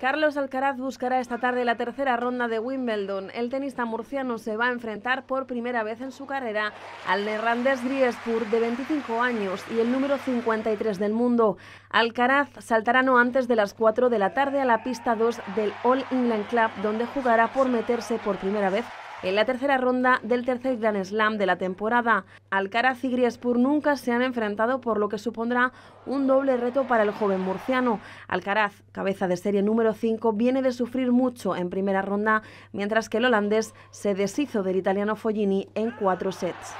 Carlos Alcaraz buscará esta tarde la tercera ronda de Wimbledon. El tenista murciano se va a enfrentar por primera vez en su carrera al neerlandés Griespur, de 25 años y el número 53 del mundo. Alcaraz saltará no antes de las 4 de la tarde a la pista 2 del All England Club, donde jugará por meterse por primera vez en la tercera ronda del tercer Grand Slam de la temporada. Alcaraz y Griespur nunca se han enfrentado, por lo que supondrá un doble reto para el joven murciano. Alcaraz, cabeza de serie número 5, viene de sufrir mucho en primera ronda, mientras que el holandés se deshizo del italiano Follini en cuatro sets.